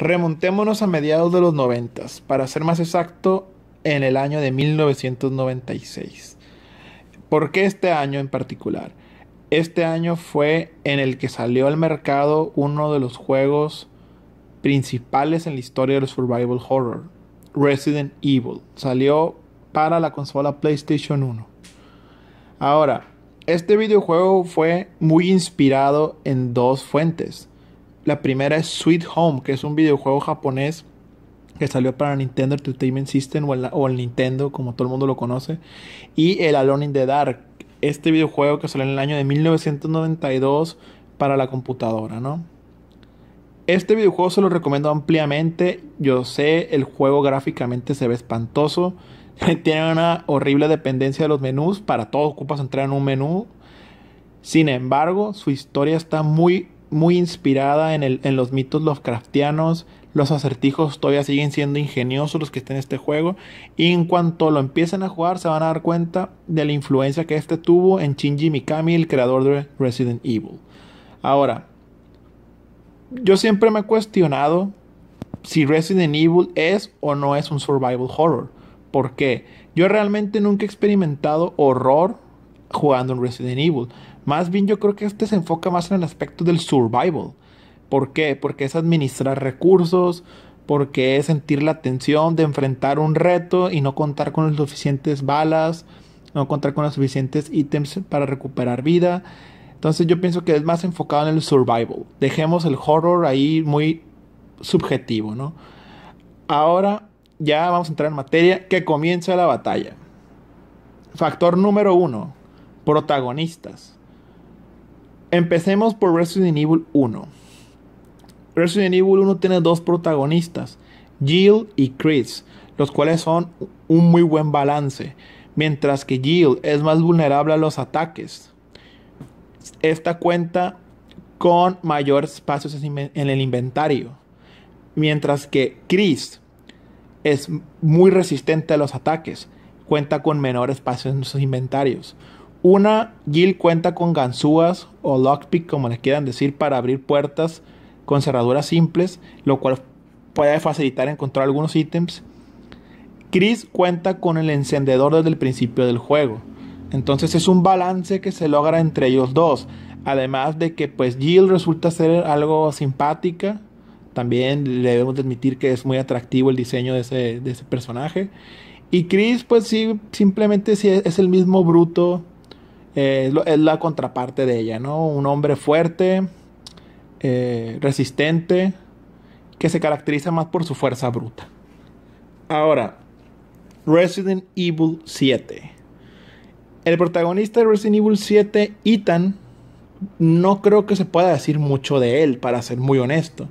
Remontémonos a mediados de los 90, para ser más exacto, en el año de 1996. ¿Por qué este año en particular? Este año fue en el que salió al mercado uno de los juegos principales en la historia del survival horror, Resident Evil. Salió para la consola PlayStation 1. Ahora, este videojuego fue muy inspirado en dos fuentes. La primera es Sweet Home, que es un videojuego japonés que salió para Nintendo Entertainment System o el, Nintendo, como todo el mundo lo conoce, y el Alone in the Dark, este videojuego que salió en el año de 1992 para la computadora, ¿no? Este videojuego se lo recomiendo ampliamente. Yo sé, el juego gráficamente se ve espantoso. Tiene una horrible dependencia de los menús. Para todo ocupas entrar en un menú. Sin embargo, su historia está muy muy inspirada en, el, en los mitos Lovecraftianos. Los acertijos todavía siguen siendo ingeniosos los que estén en este juego. Y en cuanto lo empiecen a jugar, se van a dar cuenta de la influencia que este tuvo en Shinji Mikami, el creador de Resident Evil. Ahora, yo siempre me he cuestionado si Resident Evil es o no es un survival horror. ¿Por qué? Yo realmente nunca he experimentado horror jugando en Resident Evil. Más bien yo creo que este se enfoca más en el aspecto del survival. ¿Por qué? Porque es administrar recursos, porque es sentir la tensión de enfrentar un reto y no contar con las suficientes balas, no contar con los suficientes ítems para recuperar vida. Entonces yo pienso que es más enfocado en el survival. Dejemos el horror ahí muy subjetivo, ¿no? Ahora ya vamos a entrar en materia que comienza la batalla. Factor número uno, protagonistas. Empecemos por Resident Evil 1. Resident Evil 1 tiene dos protagonistas, Jill y Chris, los cuales son un muy buen balance, mientras que Jill es más vulnerable a los ataques. Esta cuenta con mayor espacios en el inventario, mientras que Chris es muy resistente a los ataques, cuenta con menor espacio en sus inventarios. Una, Jill cuenta con ganzúas o lockpick, como le quieran decir, para abrir puertas con cerraduras simples, lo cual puede facilitar encontrar algunos ítems. Chris cuenta con el encendedor desde el principio del juego. Entonces es un balance que se logra entre ellos dos. Además de que pues Jill resulta ser algo simpática. También debemos admitir que es muy atractivo el diseño de ese, personaje. Y Chris pues sí, simplemente sí es el mismo bruto eh, es la contraparte de ella, ¿no? Un hombre fuerte, eh, resistente, que se caracteriza más por su fuerza bruta. Ahora, Resident Evil 7. El protagonista de Resident Evil 7, Ethan, no creo que se pueda decir mucho de él, para ser muy honesto,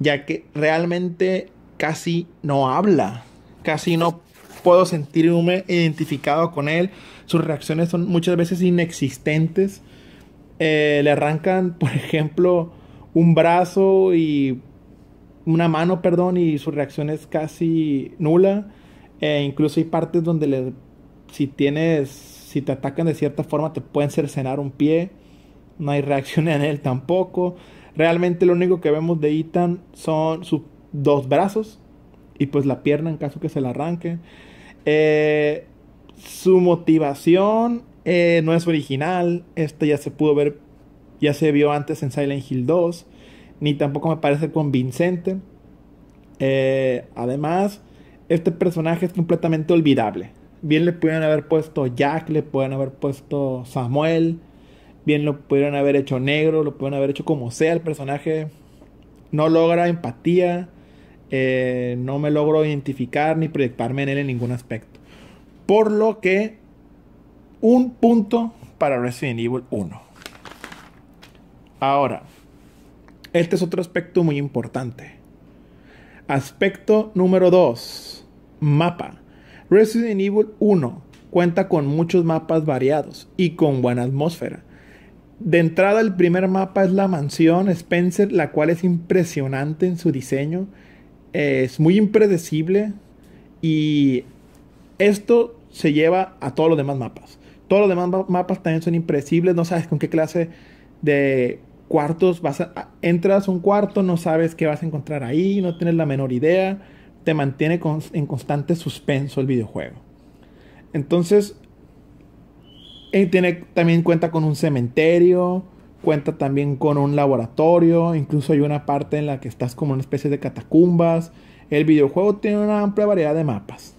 ya que realmente casi no habla, casi no puedo sentirme identificado con él. Sus reacciones son muchas veces inexistentes. Eh, le arrancan, por ejemplo, un brazo y una mano, perdón, y su reacción es casi nula. E incluso hay partes donde le, si tienes, si te atacan de cierta forma, te pueden cercenar un pie. No hay reacción en él tampoco. Realmente lo único que vemos de Ethan son sus dos brazos y pues la pierna en caso que se la arranque. Eh, su motivación eh, no es original. Esto ya se pudo ver, ya se vio antes en Silent Hill 2. Ni tampoco me parece convincente. Eh, además, este personaje es completamente olvidable. Bien le pudieron haber puesto Jack, le pudieron haber puesto Samuel. Bien lo pudieron haber hecho negro, lo pudieron haber hecho como sea el personaje. No logra empatía. Eh, no me logro identificar ni proyectarme en él en ningún aspecto. Por lo que un punto para Resident Evil 1. Ahora, este es otro aspecto muy importante. Aspecto número 2, mapa. Resident Evil 1 cuenta con muchos mapas variados y con buena atmósfera. De entrada, el primer mapa es la mansión Spencer, la cual es impresionante en su diseño es muy impredecible y esto se lleva a todos los demás mapas. Todos los demás mapas también son impredecibles, no sabes con qué clase de cuartos vas a, entras a un cuarto, no sabes qué vas a encontrar ahí, no tienes la menor idea, te mantiene en constante suspenso el videojuego. Entonces, eh, también cuenta con un cementerio, Cuenta también con un laboratorio, incluso hay una parte en la que estás como una especie de catacumbas. El videojuego tiene una amplia variedad de mapas.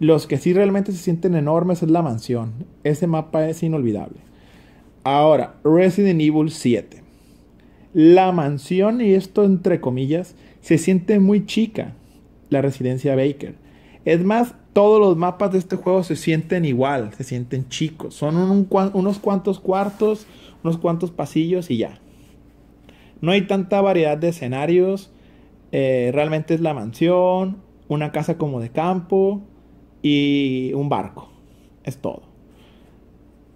Los que sí realmente se sienten enormes es la mansión. Ese mapa es inolvidable. Ahora, Resident Evil 7. La mansión, y esto entre comillas, se siente muy chica, la residencia Baker. Es más, todos los mapas de este juego se sienten igual, se sienten chicos. Son unos cuantos cuartos unos cuantos pasillos y ya. No hay tanta variedad de escenarios. Eh, realmente es la mansión, una casa como de campo y un barco. Es todo.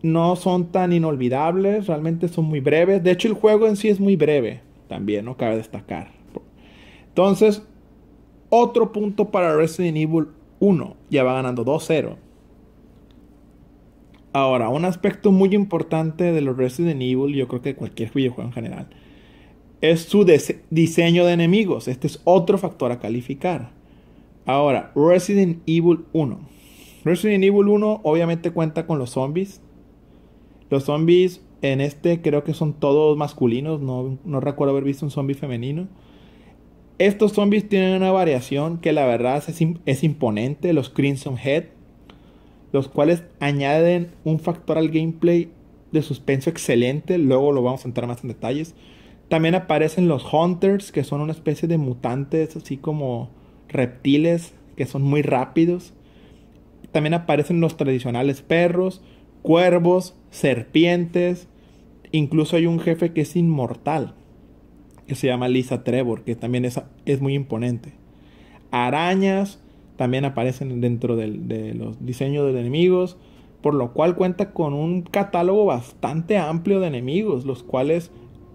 No son tan inolvidables, realmente son muy breves. De hecho, el juego en sí es muy breve, también, no cabe destacar. Entonces, otro punto para Resident Evil 1. Ya va ganando 2-0. Ahora, un aspecto muy importante de los Resident Evil, yo creo que cualquier videojuego en general, es su diseño de enemigos. Este es otro factor a calificar. Ahora, Resident Evil 1. Resident Evil 1 obviamente cuenta con los zombies. Los zombies en este creo que son todos masculinos, no, recuerdo haber visto un zombie femenino. Estos zombies tienen una variación que la verdad es imponente, los Crimson Head los cuales añaden un factor al gameplay de suspenso excelente, luego lo vamos a entrar más en detalles. También aparecen los Hunters, que son una especie de mutantes, así como reptiles, que son muy rápidos. También aparecen los tradicionales perros, cuervos, serpientes. Incluso hay un jefe que es inmortal, que se llama Lisa Trevor, que también es, es muy imponente. Arañas, también aparecen dentro de los diseños de enemigos, por lo cual cuenta con un catálogo bastante amplio de enemigos, los cuales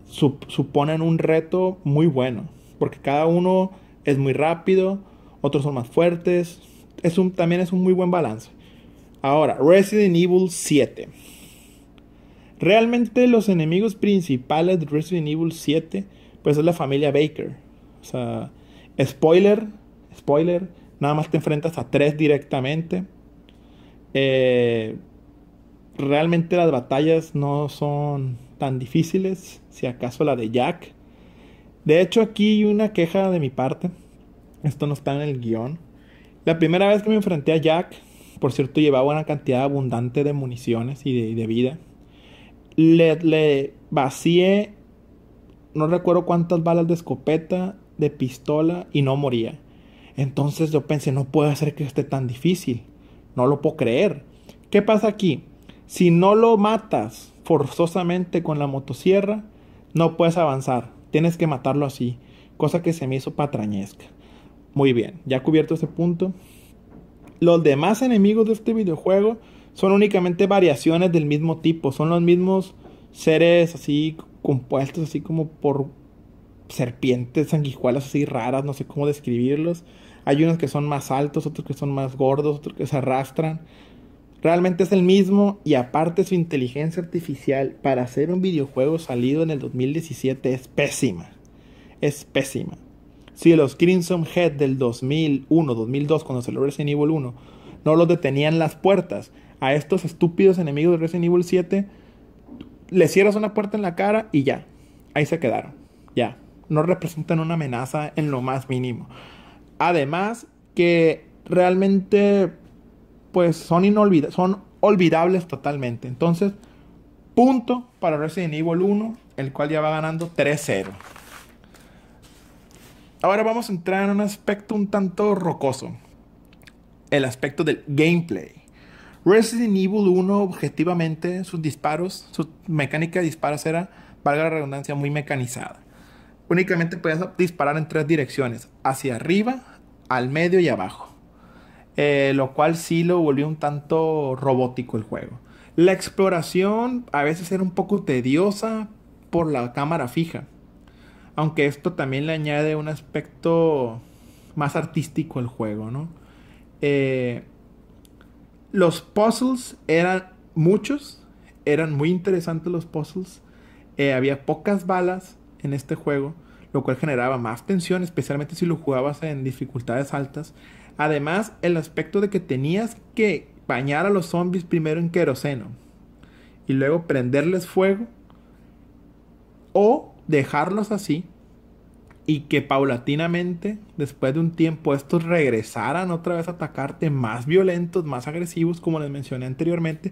suponen un reto muy bueno, porque cada uno es muy rápido, otros son más fuertes, es un, también es un muy buen balance. Ahora, Resident Evil 7. Realmente los enemigos principales de Resident Evil 7, pues es la familia Baker. O sea, spoiler, spoiler, Nada más te enfrentas a tres directamente. Eh, realmente las batallas no son tan difíciles, si acaso la de Jack. De hecho, aquí hay una queja de mi parte. Esto no está en el guión. La primera vez que me enfrenté a Jack, por cierto, llevaba una cantidad abundante de municiones y de, vida. Le, le vacié, no recuerdo cuántas balas de escopeta, de pistola, y no moría. Entonces yo pensé, no puede ser que esté tan difícil. No lo puedo creer. ¿Qué pasa aquí? Si no lo matas forzosamente con la motosierra, no puedes avanzar. Tienes que matarlo así. Cosa que se me hizo patrañesca. Muy bien, ya cubierto ese punto. Los demás enemigos de este videojuego son únicamente variaciones del mismo tipo. Son los mismos seres así compuestos así como por serpientes sanguijuelas así raras, no sé cómo describirlos. Hay unos que son más altos, otros que son más gordos, otros que se arrastran. Realmente es el mismo y aparte su inteligencia artificial para hacer un videojuego salido en el 2017 es pésima. Es pésima. Si los Crimson Head del 2001, 2002, cuando se Resident Evil 1, no los detenían las puertas a estos estúpidos enemigos de Resident Evil 7, le cierras una puerta en la cara y ya. Ahí se quedaron. Ya no representan una amenaza en lo más mínimo. Además, que realmente pues son son olvidables totalmente. Entonces, punto para Resident Evil 1, el cual ya va ganando 3-0. Ahora vamos a entrar en un aspecto un tanto rocoso. El aspecto del gameplay. Resident Evil 1, objetivamente, sus disparos, su mecánica de disparos era, valga la redundancia, muy mecanizada únicamente podías disparar en tres direcciones, hacia arriba, al medio y abajo. Eh, lo cual sí lo volvió un tanto robótico el juego. La exploración a veces era un poco tediosa por la cámara fija, aunque esto también le añade un aspecto más artístico al juego, eh, los puzzles eran muchos, eran muy interesantes los puzzles, eh, había pocas balas, en este juego, lo cual generaba más tensión, especialmente si lo jugabas en dificultades altas. Además, el aspecto de que tenías que bañar a los zombies primero en queroseno y luego prenderles fuego o dejarlos así y que paulatinamente, después de un tiempo, estos regresaran otra vez a atacarte más violentos, más agresivos, como les mencioné anteriormente,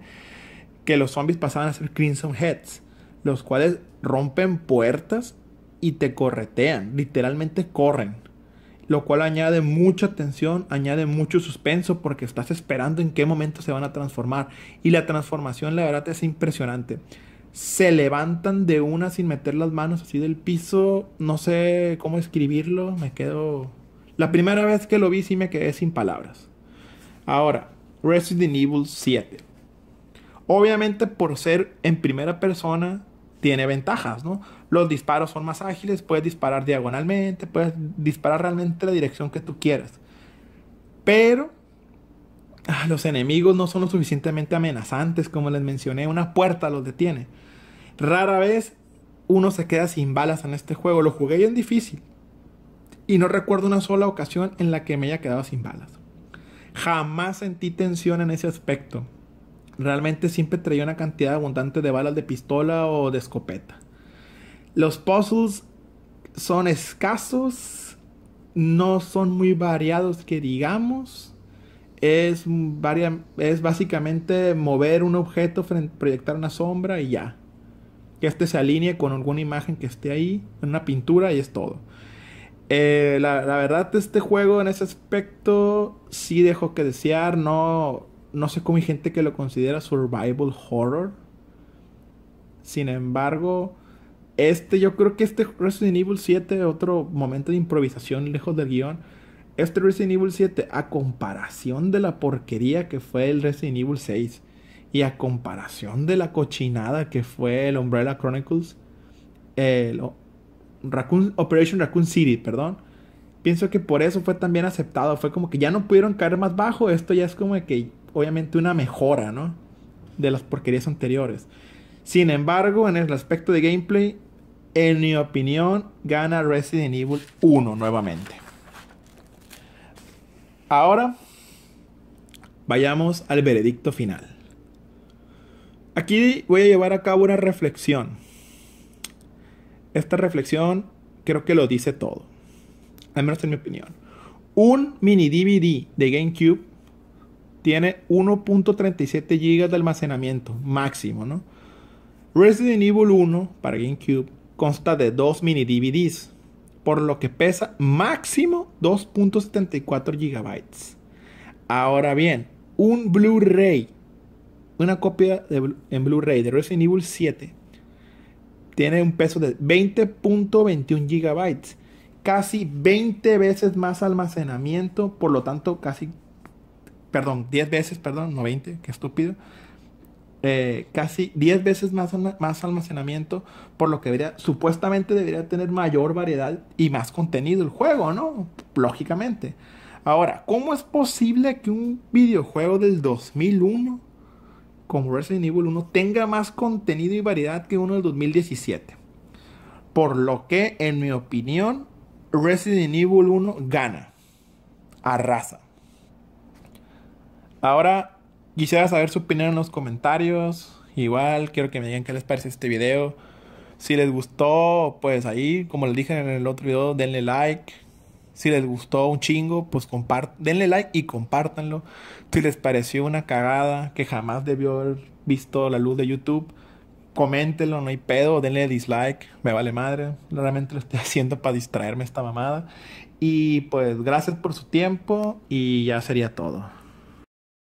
que los zombies pasaban a ser Crimson Heads, los cuales rompen puertas y te corretean, literalmente corren. Lo cual añade mucha tensión, añade mucho suspenso porque estás esperando en qué momento se van a transformar. Y la transformación, la verdad, es impresionante. Se levantan de una sin meter las manos así del piso. No sé cómo escribirlo, me quedo... La primera vez que lo vi sí me quedé sin palabras. Ahora, Resident Evil 7. Obviamente por ser en primera persona, tiene ventajas, ¿no? Los disparos son más ágiles, puedes disparar diagonalmente, puedes disparar realmente la dirección que tú quieras. Pero ah, los enemigos no son lo suficientemente amenazantes, como les mencioné, una puerta los detiene. Rara vez uno se queda sin balas en este juego, lo jugué en difícil. Y no recuerdo una sola ocasión en la que me haya quedado sin balas. Jamás sentí tensión en ese aspecto. Realmente siempre traía una cantidad abundante de balas de pistola o de escopeta. Los puzzles son escasos, no son muy variados que digamos. Es, es básicamente mover un objeto, proyectar una sombra y ya. Que este se alinee con alguna imagen que esté ahí, en una pintura y es todo. Eh, la, la, verdad, este juego en ese aspecto sí dejó que desear, no, no sé cómo hay gente que lo considera survival horror. Sin embargo, este, yo creo que este Resident Evil 7, otro momento de improvisación lejos del guión. Este Resident Evil 7, a comparación de la porquería que fue el Resident Evil 6 y a comparación de la cochinada que fue el Umbrella Chronicles, eh, Operation Raccoon City, perdón, pienso que por eso fue también aceptado. Fue como que ya no pudieron caer más bajo. Esto ya es como que obviamente una mejora, ¿no? De las porquerías anteriores. Sin embargo, en el aspecto de gameplay, en mi opinión, gana Resident Evil 1 nuevamente. Ahora, vayamos al veredicto final. Aquí voy a llevar a cabo una reflexión. Esta reflexión creo que lo dice todo. Al menos en mi opinión. Un mini DVD de GameCube tiene 1.37 GB de almacenamiento máximo, ¿no? Resident Evil 1 para GameCube consta de dos mini DVDs, por lo que pesa máximo 2.74 GB. Ahora bien, un Blu-ray, una copia en Blu-ray de Resident Evil 7 tiene un peso de 20.21 GB, casi 20 veces más almacenamiento, por lo tanto casi perdón, 10 veces, perdón, no 20, qué estúpido. Eh, casi 10 veces más, más almacenamiento, por lo que supuestamente debería tener mayor variedad y más contenido el juego, ¿no? Lógicamente. Ahora, ¿cómo es posible que un videojuego del 2001 como Resident Evil 1 tenga más contenido y variedad que uno del 2017? Por lo que, en mi opinión, Resident Evil 1 gana, arrasa. Ahora quisiera saber su opinión en los comentarios. Igual quiero que me digan qué les parece este video. Si les gustó, pues ahí, como les dije en el otro video, denle like. Si les gustó un chingo, pues denle like y compártanlo. Si les pareció una cagada que jamás debió haber visto la luz de YouTube, coméntenlo, no hay pedo, denle dislike, me vale madre. Realmente lo estoy haciendo para distraerme esta mamada. Y pues gracias por su tiempo y ya sería todo.